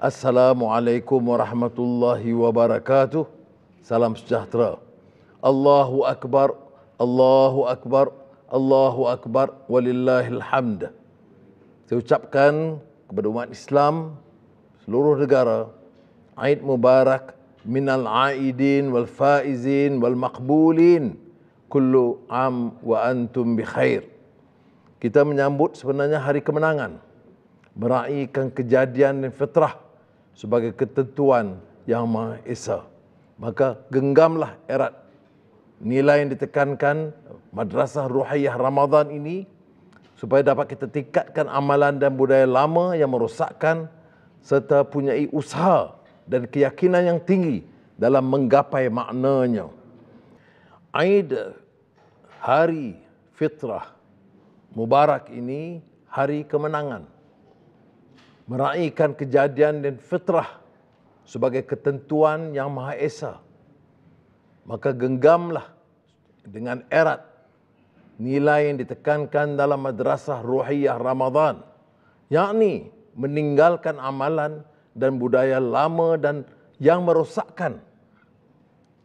Assalamualaikum warahmatullahi wabarakatuh. Salam sejahtera. Allahu akbar. Allahu akbar. Allahu akbar walillahil hamd. Saya ucapkan kepada umat Islam seluruh negara Aid Mubarak minal aidin wal faizin wal maqbulin kullu am wa antum bi khair. Kita menyambut sebenarnya hari kemenangan meraihkan kejadian dan fitrah sebagai ketentuan yang Maha Esa. Maka genggamlah erat nilai yang ditekankan Madrasah Ruhiyah Ramadan ini supaya dapat kita tingkatkan amalan dan budaya lama yang merosakkan serta punya usaha dan keyakinan yang tinggi dalam menggapai maknanya. Aid hari fitrah mubarak ini hari kemenangan meraihkan kejadian dan fitrah sebagai ketentuan yang Maha Esa. Maka genggamlah dengan erat nilai yang ditekankan dalam madrasah ruhiyah Ramadan. Yakni meninggalkan amalan dan budaya lama dan yang merosakkan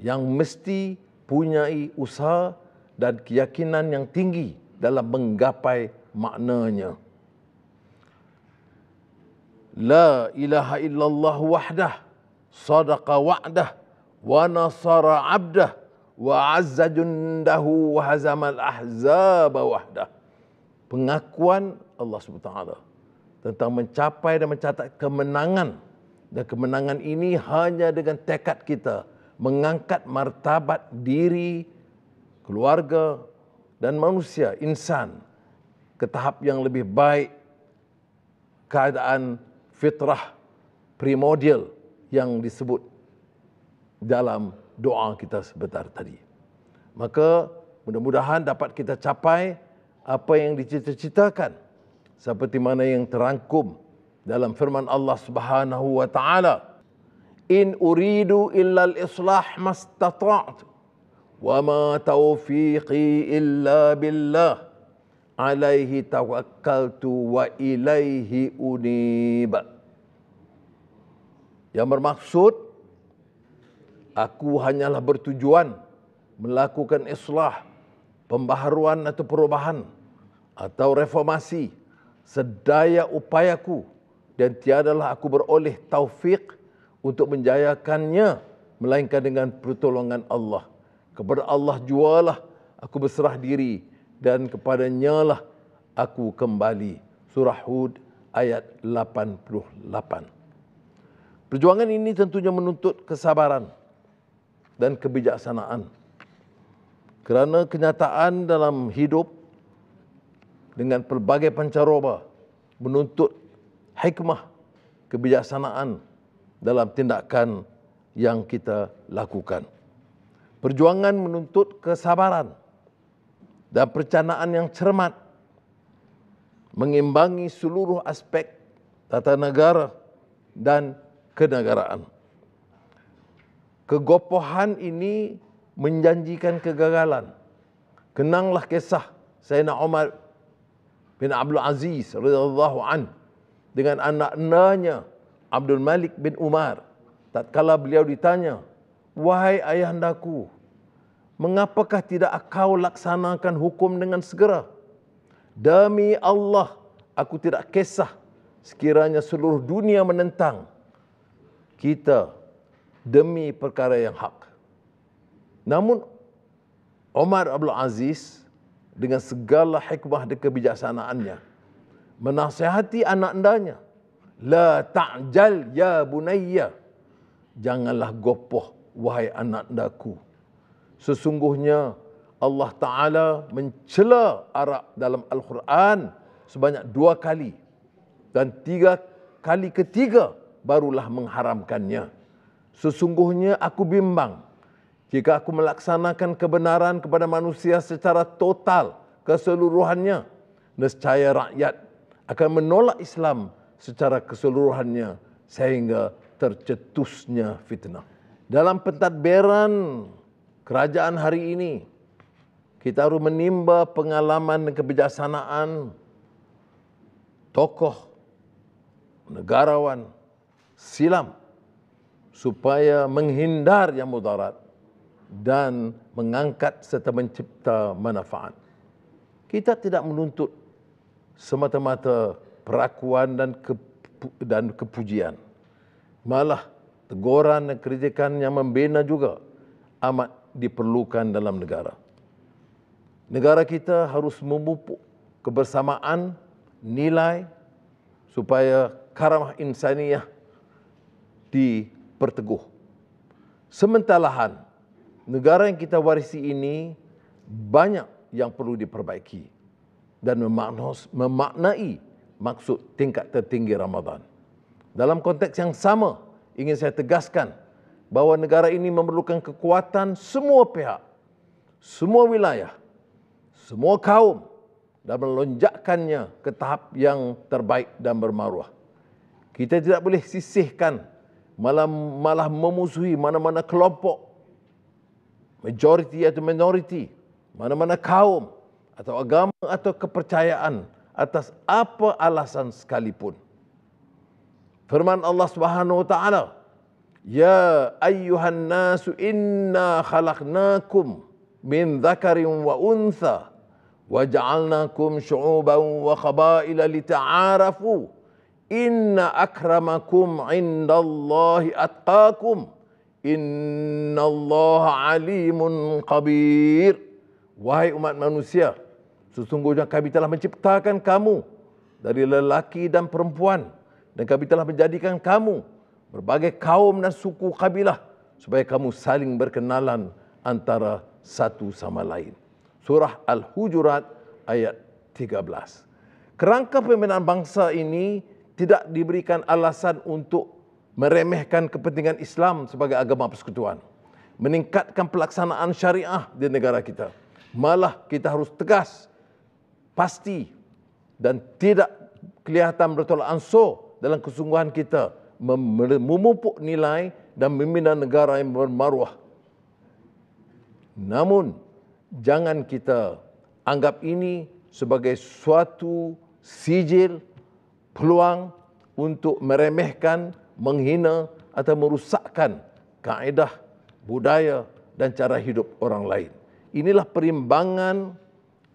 yang mesti punyai usaha dan keyakinan yang tinggi dalam menggapai maknanya. La ilaha illallah wahdah Sadaqa wa'dah Wa nasara abdah Wa azza jundahu Wa hazamal ahzaba wahdah Pengakuan Allah SWT Tentang mencapai dan mencatat kemenangan Dan kemenangan ini hanya dengan tekad kita Mengangkat martabat diri Keluarga dan manusia, insan Ke tahap yang lebih baik Keadaan fitrah primordial yang disebut dalam doa kita sebentar tadi. Maka mudah-mudahan dapat kita capai apa yang dicita-citakan seperti mana yang terangkum dalam firman Allah Subhanahu wa taala in uridu illa al-islah mastata'tu wa ma tawfiqi illa billah alaihi tawakkaltu wa ilaihi uniba. Yang bermaksud aku hanyalah bertujuan melakukan islah, pembaharuan atau perubahan atau reformasi sedaya upayaku dan tiadalah aku beroleh taufik untuk menjayakannya melainkan dengan pertolongan Allah. Kepada Allah jualah aku berserah diri dan kepadanya lah aku kembali. Surah Hud ayat 88. Perjuangan ini tentunya menuntut kesabaran dan kebijaksanaan. Kerana kenyataan dalam hidup dengan pelbagai pancaroba menuntut hikmah kebijaksanaan dalam tindakan yang kita lakukan. Perjuangan menuntut kesabaran dan perencanaan yang cermat mengimbangi seluruh aspek tata negara dan kenegaraan. Kegopohan ini menjanjikan kegagalan. Kenanglah kisah Sayyidina Umar bin Abdul Aziz radhiyallahu an dengan anaknya Abdul Malik bin Umar tatkala beliau ditanya wahai ayahandaku mengapakah tidak kau laksanakan hukum dengan segera? Demi Allah, aku tidak kisah sekiranya seluruh dunia menentang kita demi perkara yang hak. Namun Omar Abdul Aziz dengan segala hikmah dan kebijaksanaannya menasihati anak andanya, "La ta'jal ya bunayya. Janganlah gopoh wahai anak andaku." sesungguhnya Allah Ta'ala mencela Arab dalam Al-Quran sebanyak dua kali. Dan tiga kali ketiga barulah mengharamkannya. Sesungguhnya aku bimbang jika aku melaksanakan kebenaran kepada manusia secara total keseluruhannya. Nescaya rakyat akan menolak Islam secara keseluruhannya sehingga tercetusnya fitnah. Dalam pentadbiran kerajaan hari ini kita harus menimba pengalaman dan kebijaksanaan tokoh negarawan silam supaya menghindar yang mudarat dan mengangkat serta mencipta manfaat. Kita tidak menuntut semata-mata perakuan dan dan kepujian. Malah teguran dan kritikan yang membina juga amat diperlukan dalam negara. Negara kita harus memupuk kebersamaan nilai supaya karamah insaniah diperteguh. Sementalahan, negara yang kita warisi ini banyak yang perlu diperbaiki dan memaknai maksud tingkat tertinggi Ramadan. Dalam konteks yang sama, ingin saya tegaskan, bahawa negara ini memerlukan kekuatan semua pihak, semua wilayah, semua kaum dan melonjakkannya ke tahap yang terbaik dan bermaruah. Kita tidak boleh sisihkan malah, malah memusuhi mana-mana kelompok majoriti atau minoriti, mana-mana kaum atau agama atau kepercayaan atas apa alasan sekalipun. Firman Allah Subhanahu wa taala Ya ayyuhan nasu inna khalaqnakum min dhakarin wa untha wa ja'alnakum syu'uban wa khaba'ila lita'arafu inna akramakum indallahi atqakum Allah alimun qabir wahai umat manusia sesungguhnya kami telah menciptakan kamu dari lelaki dan perempuan dan kami telah menjadikan kamu berbagai kaum dan suku kabilah supaya kamu saling berkenalan antara satu sama lain. Surah Al-Hujurat ayat 13. Kerangka pembinaan bangsa ini tidak diberikan alasan untuk meremehkan kepentingan Islam sebagai agama persekutuan. Meningkatkan pelaksanaan syariah di negara kita. Malah kita harus tegas, pasti dan tidak kelihatan bertolak ansur dalam kesungguhan kita memupuk nilai dan membina negara yang bermaruah. Namun, jangan kita anggap ini sebagai suatu sijil peluang untuk meremehkan, menghina atau merusakkan kaedah, budaya dan cara hidup orang lain. Inilah perimbangan,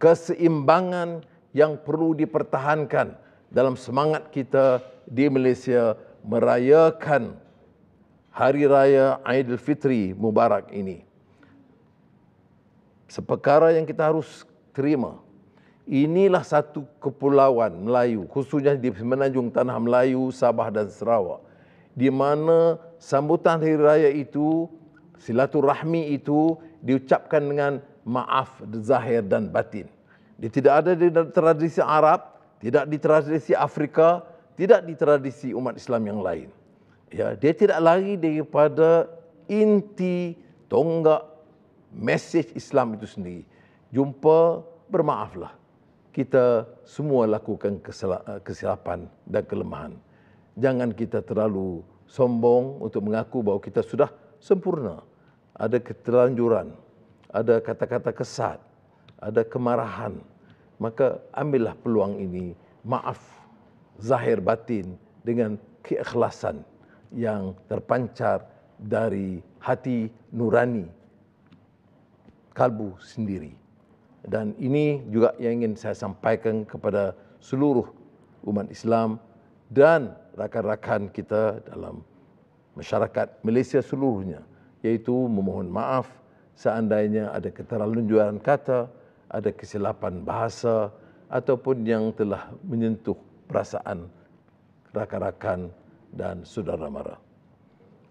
keseimbangan yang perlu dipertahankan dalam semangat kita di Malaysia merayakan hari raya Aidilfitri Mubarak ini. Seperkara yang kita harus terima, inilah satu kepulauan Melayu, khususnya di semenanjung tanah Melayu, Sabah dan Sarawak, di mana sambutan hari raya itu, silaturahmi itu diucapkan dengan maaf zahir dan batin. Dia tidak ada di tradisi Arab, tidak di tradisi Afrika, tidak di tradisi umat Islam yang lain. Ya, dia tidak lari daripada inti tonggak mesej Islam itu sendiri. Jumpa bermaaflah. Kita semua lakukan kesilapan dan kelemahan. Jangan kita terlalu sombong untuk mengaku bahawa kita sudah sempurna. Ada ketelanjuran, ada kata-kata kesat, ada kemarahan. Maka ambillah peluang ini, maaf zahir batin dengan keikhlasan yang terpancar dari hati nurani kalbu sendiri. Dan ini juga yang ingin saya sampaikan kepada seluruh umat Islam dan rakan-rakan kita dalam masyarakat Malaysia seluruhnya yaitu memohon maaf seandainya ada keterlaluan kata, ada kesilapan bahasa ataupun yang telah menyentuh perasaan rakan-rakan dan saudara mara.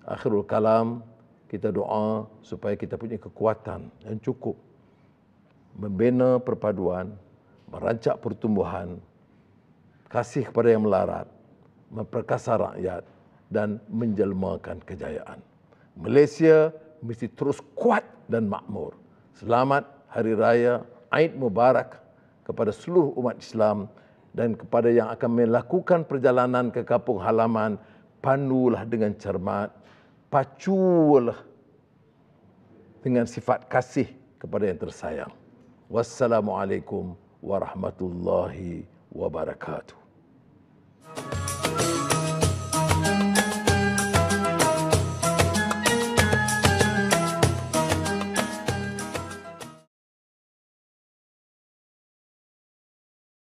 Akhirul kalam, kita doa supaya kita punya kekuatan yang cukup membina perpaduan, merancak pertumbuhan, kasih kepada yang melarat, memperkasa rakyat dan menjelmakan kejayaan. Malaysia mesti terus kuat dan makmur. Selamat Hari Raya Aid Mubarak kepada seluruh umat Islam dan kepada yang akan melakukan perjalanan ke kampung halaman, pandulah dengan cermat, paculah dengan sifat kasih kepada yang tersayang. Wassalamualaikum warahmatullahi wabarakatuh.